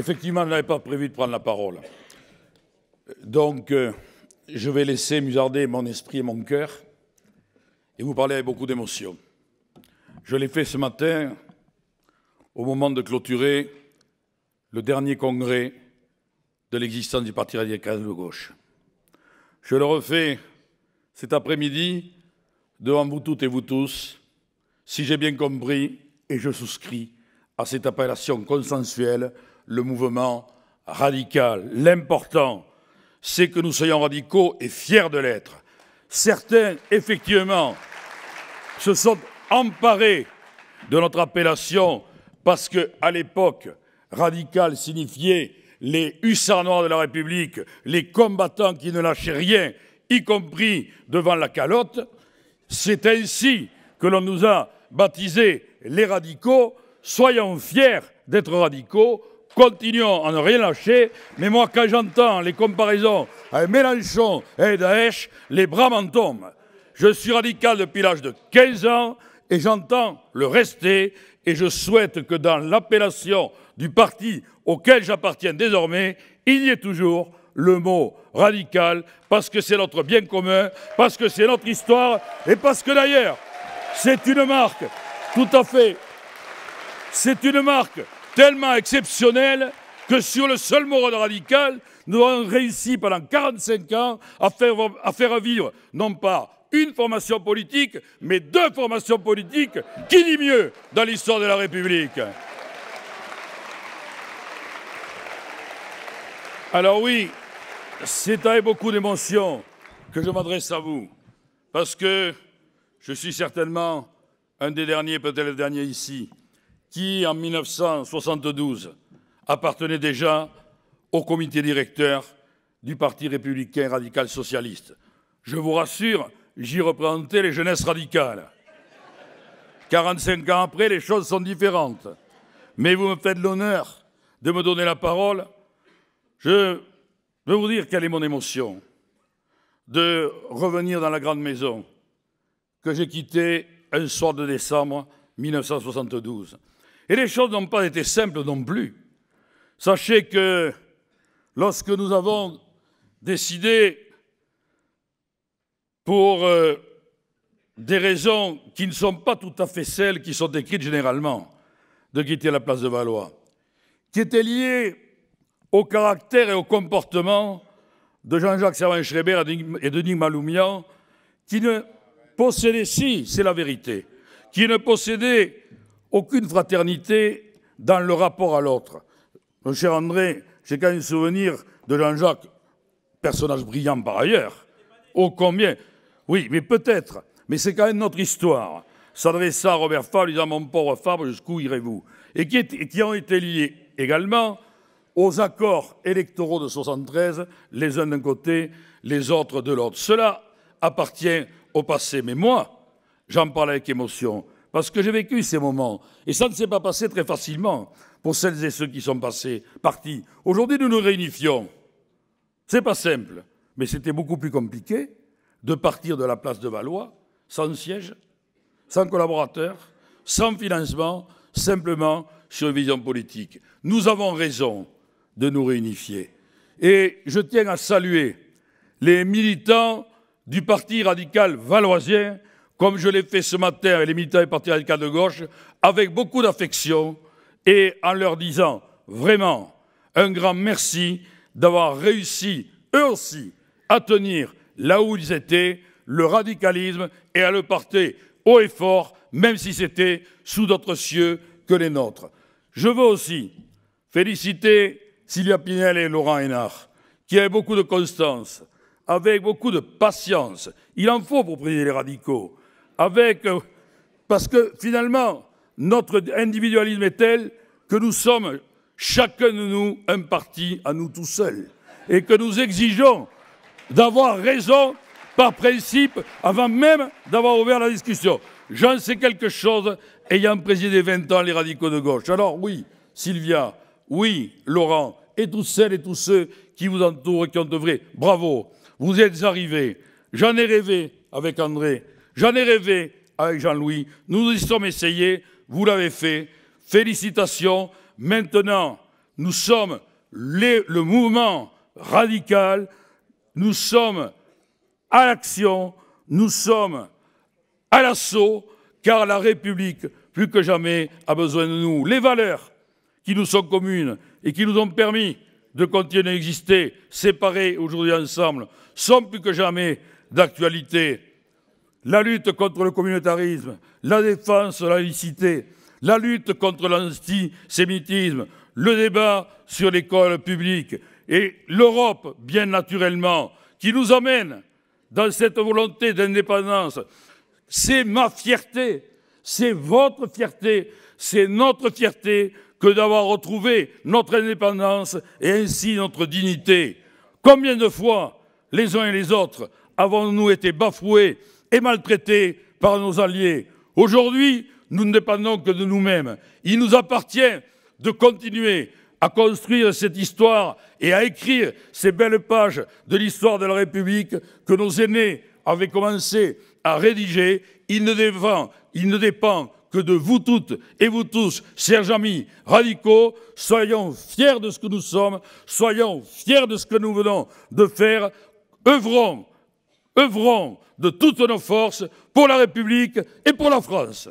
Effectivement, je n'avais pas prévu de prendre la parole. Donc, euh, je vais laisser musarder mon esprit et mon cœur et vous parler avec beaucoup d'émotion. Je l'ai fait ce matin au moment de clôturer le dernier congrès de l'existence du Parti radical de gauche. Je le refais cet après-midi devant vous toutes et vous tous, si j'ai bien compris, et je souscris à cette appellation consensuelle le mouvement radical. L'important, c'est que nous soyons radicaux et fiers de l'être. Certains, effectivement, se sont emparés de notre appellation parce qu'à l'époque, radical signifiait les hussards noirs de la République, les combattants qui ne lâchaient rien, y compris devant la calotte. C'est ainsi que l'on nous a baptisés les radicaux. Soyons fiers d'être radicaux, continuons à ne rien lâcher. Mais moi, quand j'entends les comparaisons avec Mélenchon et Daesh, les bras m'en tombent. Je suis radical depuis l'âge de 15 ans et j'entends le rester et je souhaite que dans l'appellation du parti auquel j'appartiens désormais, il y ait toujours le mot radical parce que c'est notre bien commun, parce que c'est notre histoire et parce que d'ailleurs, c'est une marque tout à fait. C'est une marque tellement exceptionnel que sur le seul mot radical, nous avons réussi pendant 45 ans à faire, à faire vivre non pas une formation politique, mais deux formations politiques. Qui dit mieux dans l'histoire de la République Alors oui, c'est avec beaucoup d'émotion que je m'adresse à vous, parce que je suis certainement un des derniers, peut-être le dernier ici, qui, en 1972, appartenait déjà au comité directeur du Parti républicain radical socialiste. Je vous rassure, j'y représentais les jeunesses radicales. 45 ans après, les choses sont différentes. Mais vous me faites l'honneur de me donner la parole. Je veux vous dire quelle est mon émotion de revenir dans la grande maison que j'ai quittée un soir de décembre 1972. Et les choses n'ont pas été simples non plus. Sachez que lorsque nous avons décidé, pour euh, des raisons qui ne sont pas tout à fait celles qui sont décrites généralement, de quitter la place de Valois, qui était liée au caractère et au comportement de Jean-Jacques Servan-Schreiber et de Nick Maloumian, qui ne possédaient, si, c'est la vérité, qui ne possédaient aucune fraternité dans le rapport à l'autre. Mon cher André, j'ai quand même souvenir de Jean-Jacques, personnage brillant par ailleurs. Oh combien Oui, mais peut-être. Mais c'est quand même notre histoire. s'adressant à Robert Fabre, disant Mon pauvre Fabre, jusqu'où irez-vous et qui, ont été liés également aux accords électoraux de 73, les uns d'un côté, les autres de l'autre. Cela appartient au passé. Mais moi, j'en parle avec émotion parce que j'ai vécu ces moments. Et ça ne s'est pas passé très facilement pour celles et ceux qui sont passés, partis. Aujourd'hui, nous nous réunifions. n'est pas simple, mais c'était beaucoup plus compliqué de partir de la place de Valois sans siège, sans collaborateur, sans financement, simplement sur une vision politique. Nous avons raison de nous réunifier. Et je tiens à saluer les militants du Parti radical valoisien comme je l'ai fait ce matin avec les militants et partis radicaux de gauche, avec beaucoup d'affection et en leur disant vraiment un grand merci d'avoir réussi, eux aussi, à tenir là où ils étaient, le radicalisme, et à le porter haut et fort, même si c'était sous d'autres cieux que les nôtres. Je veux aussi féliciter Sylvia Pinel et Laurent Hénard, qui avaient beaucoup de constance, avec beaucoup de patience. Il en faut pour présider les radicaux avec. Euh, parce que finalement, notre individualisme est tel que nous sommes, chacun de nous, un parti à nous tout seuls. Et que nous exigeons d'avoir raison par principe avant même d'avoir ouvert la discussion. J'en sais quelque chose ayant présidé 20 ans les radicaux de gauche. Alors oui, Sylvia, oui, Laurent, et toutes celles et tous ceux qui vous entourent, qui ont de vrai. Bravo, vous êtes arrivés. J'en ai rêvé avec André. J'en ai rêvé avec Jean-Louis. Nous y sommes essayés. Vous l'avez fait. Félicitations. Maintenant, nous sommes le mouvement radical. Nous sommes à l'action. Nous sommes à l'assaut, car la République, plus que jamais, a besoin de nous. Les valeurs qui nous sont communes et qui nous ont permis de continuer à exister, séparés aujourd'hui ensemble, sont plus que jamais d'actualité la lutte contre le communautarisme, la défense de la laïcité, la lutte contre l'antisémitisme, le débat sur l'école publique et l'Europe, bien naturellement, qui nous amène dans cette volonté d'indépendance. C'est ma fierté, c'est votre fierté, c'est notre fierté que d'avoir retrouvé notre indépendance et ainsi notre dignité. Combien de fois, les uns et les autres, avons-nous été bafoués et maltraités par nos alliés. Aujourd'hui, nous ne dépendons que de nous-mêmes. Il nous appartient de continuer à construire cette histoire et à écrire ces belles pages de l'histoire de la République que nos aînés avaient commencé à rédiger. Il ne dépend, il ne dépend que de vous toutes et vous tous, chers amis radicaux, soyons fiers de ce que nous sommes, soyons fiers de ce que nous venons de faire, œuvrons œuvrons de toutes nos forces pour la République et pour la France.